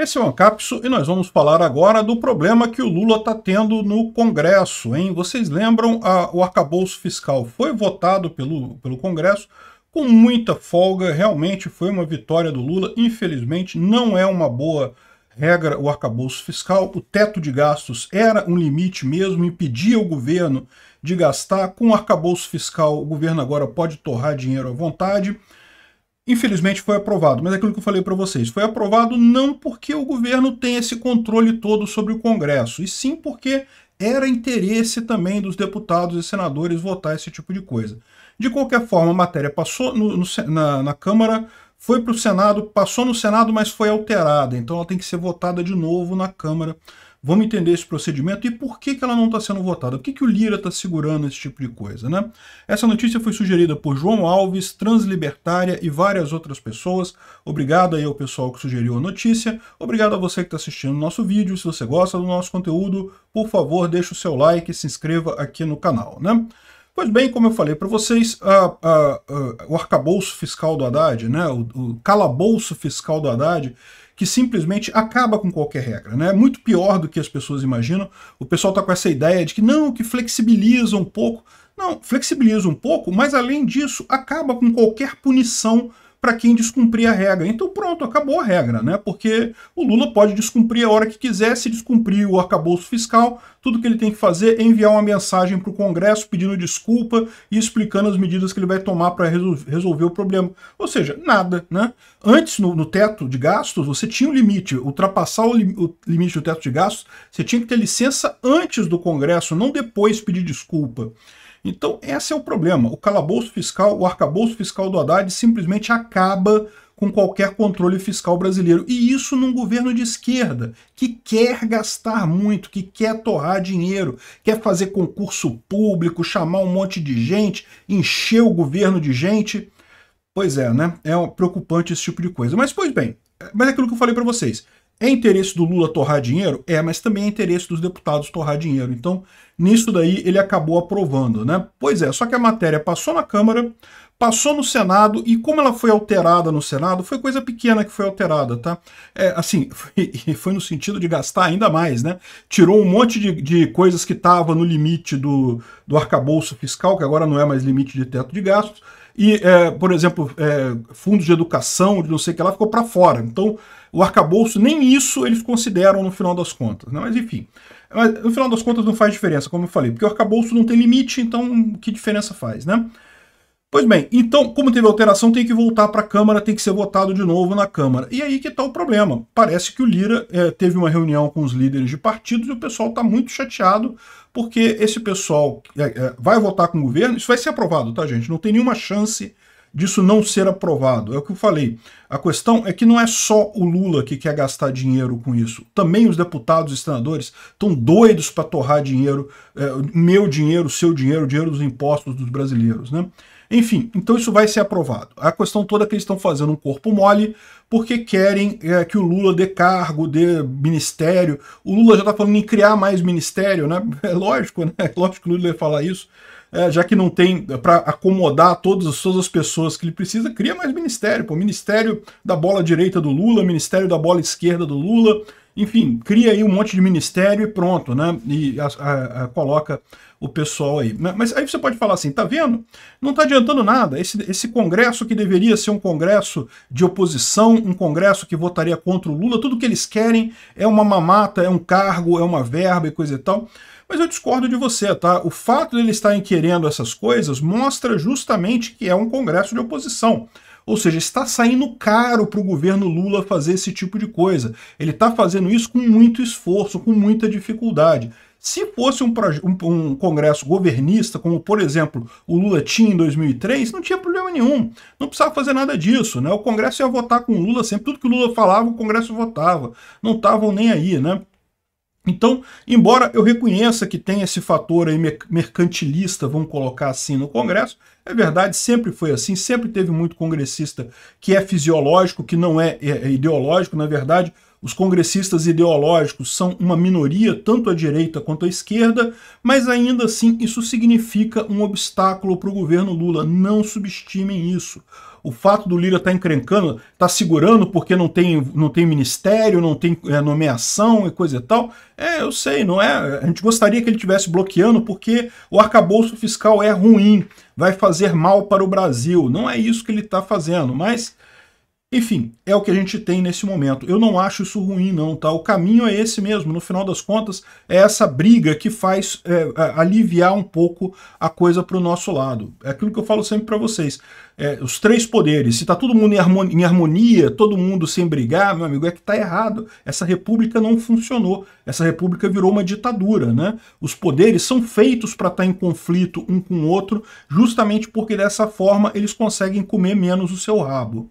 Esse é o Ancapso e nós vamos falar agora do problema que o Lula está tendo no Congresso. Hein? Vocês lembram, a, o arcabouço fiscal foi votado pelo, pelo Congresso com muita folga, realmente foi uma vitória do Lula. Infelizmente, não é uma boa regra o arcabouço fiscal. O teto de gastos era um limite mesmo, impedia o governo de gastar. Com o arcabouço fiscal, o governo agora pode torrar dinheiro à vontade. Infelizmente foi aprovado, mas é aquilo que eu falei para vocês, foi aprovado não porque o governo tem esse controle todo sobre o Congresso, e sim porque era interesse também dos deputados e senadores votar esse tipo de coisa. De qualquer forma, a matéria passou no, no, na, na Câmara, foi para o Senado, passou no Senado, mas foi alterada. Então ela tem que ser votada de novo na Câmara. Vamos entender esse procedimento e por que, que ela não está sendo votada. Por que, que o Lira está segurando esse tipo de coisa, né? Essa notícia foi sugerida por João Alves, Translibertária e várias outras pessoas. Obrigado aí ao pessoal que sugeriu a notícia. Obrigado a você que está assistindo o nosso vídeo. Se você gosta do nosso conteúdo, por favor, deixe o seu like e se inscreva aqui no canal, né? Pois bem, como eu falei para vocês, uh, uh, uh, o arcabouço fiscal do Haddad, né, o, o, calabouço fiscal do Haddad, que simplesmente acaba com qualquer regra. Né? Muito pior do que as pessoas imaginam. O pessoal está com essa ideia de que não, que flexibiliza um pouco. Não, flexibiliza um pouco, mas além disso, acaba com qualquer punição para quem descumprir a regra. Então pronto, acabou a regra, né? Porque o Lula pode descumprir a hora que quiser, se descumprir o arcabouço fiscal, tudo que ele tem que fazer é enviar uma mensagem para o Congresso pedindo desculpa e explicando as medidas que ele vai tomar para resolver o problema. Ou seja, nada, né? Antes, no, no teto de gastos, você tinha um limite. Ultrapassar o, li, o limite do teto de gastos, você tinha que ter licença antes do Congresso, não depois pedir desculpa. Então, esse é o problema. O calabouço fiscal, o arcabouço fiscal do Haddad simplesmente acaba com qualquer controle fiscal brasileiro. E isso num governo de esquerda, que quer gastar muito, que quer torrar dinheiro, quer fazer concurso público, chamar um monte de gente, encher o governo de gente. Pois é, né? É preocupante esse tipo de coisa. Mas, pois bem, mas é aquilo que eu falei para vocês. É interesse do Lula torrar dinheiro? É, mas também é interesse dos deputados torrar dinheiro. Então, nisso daí ele acabou aprovando, né? Pois é, só que a matéria passou na Câmara, passou no Senado, e como ela foi alterada no Senado, foi coisa pequena que foi alterada, tá? É, assim, foi, foi no sentido de gastar ainda mais, né? Tirou um monte de, de coisas que estava no limite do, do arcabouço fiscal, que agora não é mais limite de teto de gastos, e, é, por exemplo, é, fundos de educação, de não sei o que lá, ficou para fora. Então, o arcabouço, nem isso eles consideram no final das contas. Né? Mas, enfim, mas, no final das contas não faz diferença, como eu falei, porque o arcabouço não tem limite, então que diferença faz, né? Pois bem, então, como teve alteração, tem que voltar para a Câmara, tem que ser votado de novo na Câmara. E aí que está o problema. Parece que o Lira é, teve uma reunião com os líderes de partidos e o pessoal está muito chateado, porque esse pessoal é, é, vai votar com o governo, isso vai ser aprovado, tá, gente? Não tem nenhuma chance disso não ser aprovado. É o que eu falei. A questão é que não é só o Lula que quer gastar dinheiro com isso. Também os deputados e senadores estão doidos para torrar dinheiro, é, meu dinheiro, seu dinheiro, dinheiro dos impostos dos brasileiros, né? Enfim, então isso vai ser aprovado. A questão toda é que eles estão fazendo um corpo mole porque querem é, que o Lula dê cargo, dê ministério. O Lula já está falando em criar mais ministério, né? É lógico, né? É lógico que o Lula ia falar isso. É, já que não tem é, para acomodar todas, todas as pessoas que ele precisa, cria mais ministério. Pô, ministério da bola direita do Lula, ministério da bola esquerda do Lula, enfim, cria aí um monte de ministério e pronto, né? E a, a, a, coloca o pessoal aí. Mas aí você pode falar assim, tá vendo? Não tá adiantando nada. Esse, esse congresso que deveria ser um congresso de oposição, um congresso que votaria contra o Lula, tudo que eles querem é uma mamata, é um cargo, é uma verba e coisa e tal. Mas eu discordo de você, tá? O fato de eles estarem querendo essas coisas mostra justamente que é um congresso de oposição. Ou seja, está saindo caro para o governo Lula fazer esse tipo de coisa. Ele está fazendo isso com muito esforço, com muita dificuldade. Se fosse um, um, um, congresso governista, como por exemplo o Lula tinha em 2003, não tinha problema nenhum. Não precisava fazer nada disso, né? O congresso ia votar com o Lula sempre. Tudo que o Lula falava, o congresso votava. Não estavam nem aí, né? Então, embora eu reconheça que tem esse fator aí mercantilista, vamos colocar assim, no Congresso, é verdade, sempre foi assim, sempre teve muito congressista que é fisiológico, que não é, é, é ideológico, na verdade, os congressistas ideológicos são uma minoria tanto à direita quanto à esquerda, mas ainda assim isso significa um obstáculo para o governo Lula. Não subestimem isso. O fato do Lira estar tá encrencando, tá segurando porque não tem, não tem ministério, não tem é, nomeação e coisa e tal. É, eu sei, não é? A gente gostaria que ele tivesse bloqueando porque o arcabouço fiscal é ruim, vai fazer mal para o Brasil. Não é isso que ele está fazendo, mas enfim, é o que a gente tem nesse momento. Eu não acho isso ruim, não, tá? O caminho é esse mesmo. No final das contas, é essa briga que faz é, aliviar um pouco a coisa para o nosso lado. É aquilo que eu falo sempre para vocês. É, os três poderes. Se tá todo mundo em harmonia, todo mundo sem brigar, meu amigo, é que tá errado. Essa república não funcionou. Essa república virou uma ditadura, né? Os poderes são feitos para estar tá em conflito um com o outro, justamente porque dessa forma eles conseguem comer menos o seu rabo.